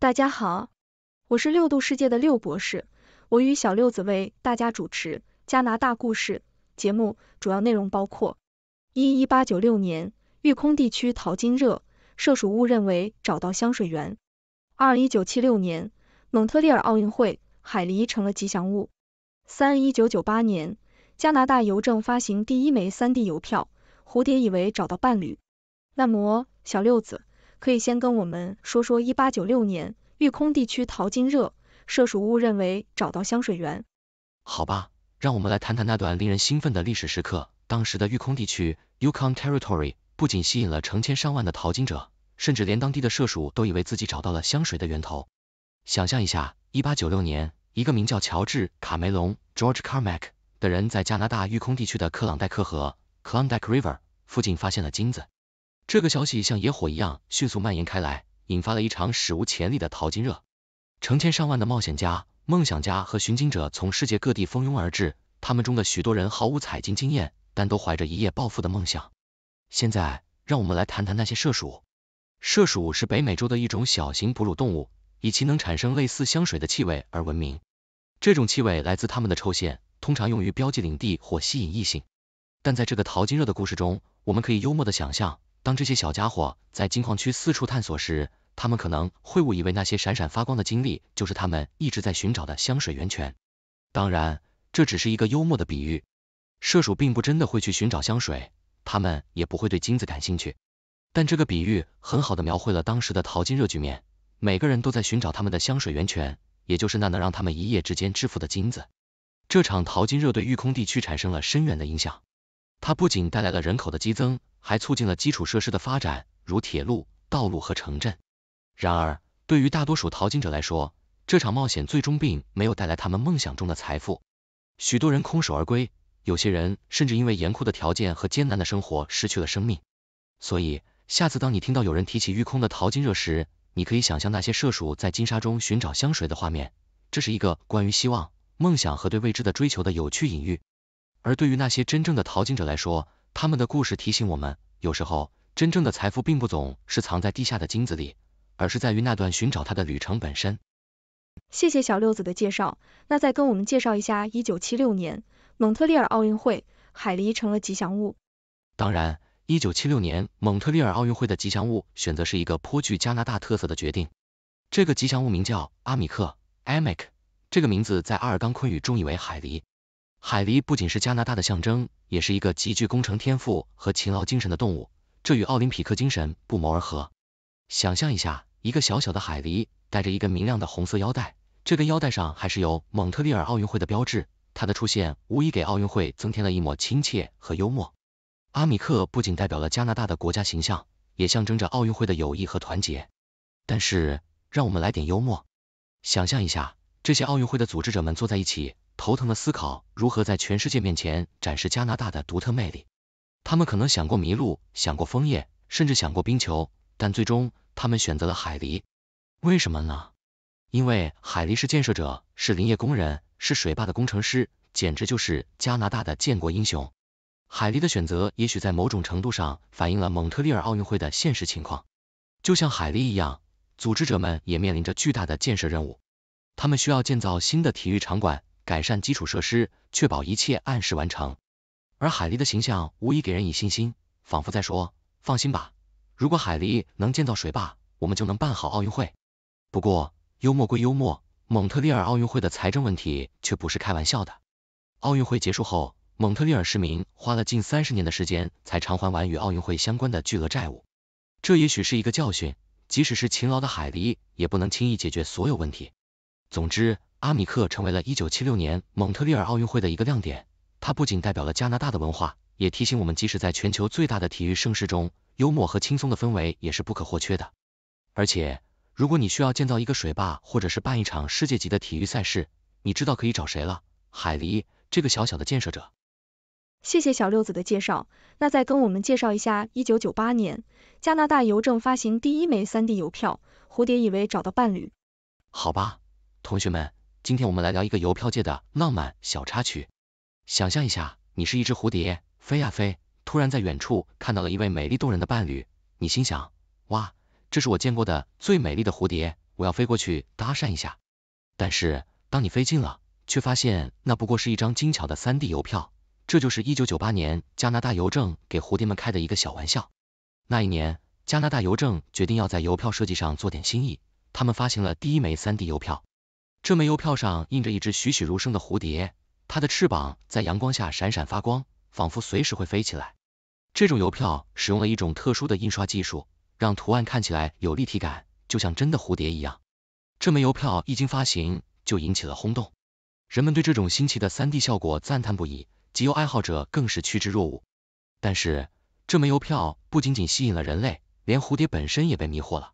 大家好，我是六度世界的六博士，我与小六子为大家主持《加拿大故事》节目，主要内容包括：一、一八九六年，育空地区淘金热，社鼠误认为找到香水源；二、一九七六年，蒙特利尔奥运会，海狸成了吉祥物；三、一九九八年，加拿大邮政发行第一枚三 D 邮票，蝴蝶以为找到伴侣。那么，小六子。可以先跟我们说说一八九六年玉空地区淘金热，社鼠误认为找到香水源。好吧，让我们来谈谈那段令人兴奋的历史时刻。当时的玉空地区 Yukon Territory 不仅吸引了成千上万的淘金者，甚至连当地的社鼠都以为自己找到了香水的源头。想象一下，一八九六年，一个名叫乔治卡梅隆 George Carmack 的人在加拿大玉空地区的克朗代克河 c l o n d a c k River 附近发现了金子。这个消息像野火一样迅速蔓延开来，引发了一场史无前例的淘金热。成千上万的冒险家、梦想家和寻金者从世界各地蜂拥而至，他们中的许多人毫无采金经验，但都怀着一夜暴富的梦想。现在，让我们来谈谈那些麝鼠。麝鼠是北美洲的一种小型哺乳动物，以其能产生类似香水的气味而闻名。这种气味来自它们的臭腺，通常用于标记领地或吸引异性。但在这个淘金热的故事中，我们可以幽默的想象。当这些小家伙在金矿区四处探索时，他们可能会误以为那些闪闪发光的金粒就是他们一直在寻找的香水源泉。当然，这只是一个幽默的比喻，麝鼠并不真的会去寻找香水，他们也不会对金子感兴趣。但这个比喻很好的描绘了当时的淘金热局面，每个人都在寻找他们的香水源泉，也就是那能让他们一夜之间致富的金子。这场淘金热对玉空地区产生了深远的影响。它不仅带来了人口的激增，还促进了基础设施的发展，如铁路、道路和城镇。然而，对于大多数淘金者来说，这场冒险最终并没有带来他们梦想中的财富。许多人空手而归，有些人甚至因为严酷的条件和艰难的生活失去了生命。所以，下次当你听到有人提起玉空的淘金热时，你可以想象那些射鼠在金沙中寻找香水的画面。这是一个关于希望、梦想和对未知的追求的有趣隐喻。而对于那些真正的淘金者来说，他们的故事提醒我们，有时候真正的财富并不总是藏在地下的金子里，而是在于那段寻找它的旅程本身。谢谢小六子的介绍，那再跟我们介绍一下，一九七六年蒙特利尔奥运会海狸成了吉祥物。当然，一九七六年蒙特利尔奥运会的吉祥物选择是一个颇具加拿大特色的决定。这个吉祥物名叫阿米克 a m i c 这个名字在阿尔冈昆语中意为海狸。海狸不仅是加拿大的象征，也是一个极具工程天赋和勤劳精神的动物，这与奥林匹克精神不谋而合。想象一下，一个小小的海狸带着一根明亮的红色腰带，这根腰带上还是有蒙特利尔奥运会的标志，它的出现无疑给奥运会增添了一抹亲切和幽默。阿米克不仅代表了加拿大的国家形象，也象征着奥运会的友谊和团结。但是，让我们来点幽默，想象一下，这些奥运会的组织者们坐在一起。头疼的思考如何在全世界面前展示加拿大的独特魅力。他们可能想过麋鹿，想过枫叶，甚至想过冰球，但最终他们选择了海狸。为什么呢？因为海狸是建设者，是林业工人，是水坝的工程师，简直就是加拿大的建国英雄。海狸的选择也许在某种程度上反映了蒙特利尔奥运会的现实情况。就像海狸一样，组织者们也面临着巨大的建设任务，他们需要建造新的体育场馆。改善基础设施，确保一切按时完成。而海狸的形象无疑给人以信心，仿佛在说：放心吧，如果海狸能建造水坝，我们就能办好奥运会。不过，幽默归幽默，蒙特利尔奥运会的财政问题却不是开玩笑的。奥运会结束后，蒙特利尔市民花了近三十年的时间才偿还完与奥运会相关的巨额债务。这也许是一个教训，即使是勤劳的海狸，也不能轻易解决所有问题。总之，阿米克成为了一九七六年蒙特利尔奥运会的一个亮点，它不仅代表了加拿大的文化，也提醒我们即使在全球最大的体育盛事中，幽默和轻松的氛围也是不可或缺的。而且，如果你需要建造一个水坝或者是办一场世界级的体育赛事，你知道可以找谁了？海狸，这个小小的建设者。谢谢小六子的介绍，那再跟我们介绍一下一九九八年加拿大邮政发行第一枚三 D 邮票，蝴蝶以为找到伴侣。好吧，同学们。今天我们来聊一个邮票界的浪漫小插曲。想象一下，你是一只蝴蝶，飞呀飞，突然在远处看到了一位美丽动人的伴侣，你心想，哇，这是我见过的最美丽的蝴蝶，我要飞过去搭讪一下。但是当你飞近了，却发现那不过是一张精巧的三 D 邮票，这就是一九九八年加拿大邮政给蝴蝶们开的一个小玩笑。那一年，加拿大邮政决定要在邮票设计上做点新意，他们发行了第一枚三 D 邮票。这枚邮票上印着一只栩栩如生的蝴蝶，它的翅膀在阳光下闪闪发光，仿佛随时会飞起来。这种邮票使用了一种特殊的印刷技术，让图案看起来有立体感，就像真的蝴蝶一样。这枚邮票一经发行就引起了轰动，人们对这种新奇的三 D 效果赞叹不已，集邮爱好者更是趋之若鹜。但是，这枚邮票不仅仅吸引了人类，连蝴蝶本身也被迷惑了。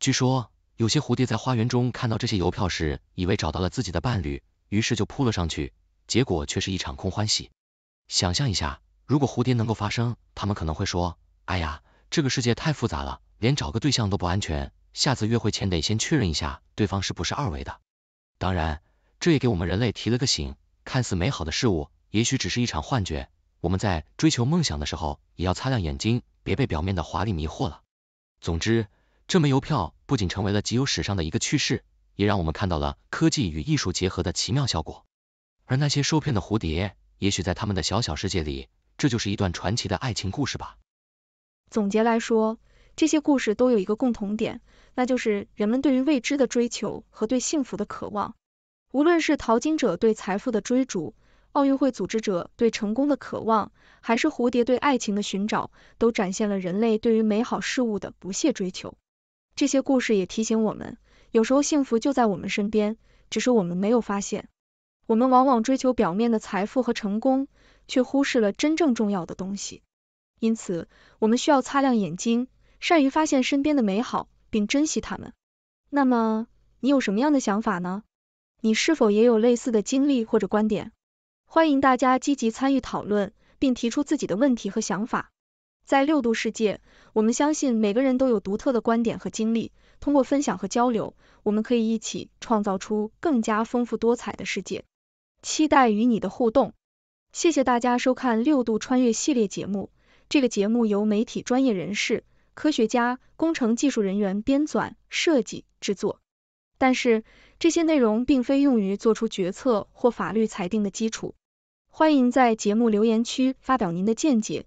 据说。有些蝴蝶在花园中看到这些邮票时，以为找到了自己的伴侣，于是就扑了上去，结果却是一场空欢喜。想象一下，如果蝴蝶能够发声，它们可能会说：“哎呀，这个世界太复杂了，连找个对象都不安全，下次约会前得先确认一下对方是不是二维的。”当然，这也给我们人类提了个醒：看似美好的事物，也许只是一场幻觉。我们在追求梦想的时候，也要擦亮眼睛，别被表面的华丽迷惑了。总之，这枚邮票。不仅成为了极有史上的一个趣事，也让我们看到了科技与艺术结合的奇妙效果。而那些受骗的蝴蝶，也许在他们的小小世界里，这就是一段传奇的爱情故事吧。总结来说，这些故事都有一个共同点，那就是人们对于未知的追求和对幸福的渴望。无论是淘金者对财富的追逐，奥运会组织者对成功的渴望，还是蝴蝶对爱情的寻找，都展现了人类对于美好事物的不懈追求。这些故事也提醒我们，有时候幸福就在我们身边，只是我们没有发现。我们往往追求表面的财富和成功，却忽视了真正重要的东西。因此，我们需要擦亮眼睛，善于发现身边的美好，并珍惜它们。那么，你有什么样的想法呢？你是否也有类似的经历或者观点？欢迎大家积极参与讨论，并提出自己的问题和想法。在六度世界，我们相信每个人都有独特的观点和经历。通过分享和交流，我们可以一起创造出更加丰富多彩的世界。期待与你的互动。谢谢大家收看《六度穿越》系列节目。这个节目由媒体专业人士、科学家、工程技术人员编纂、设计、制作，但是这些内容并非用于做出决策或法律裁定的基础。欢迎在节目留言区发表您的见解。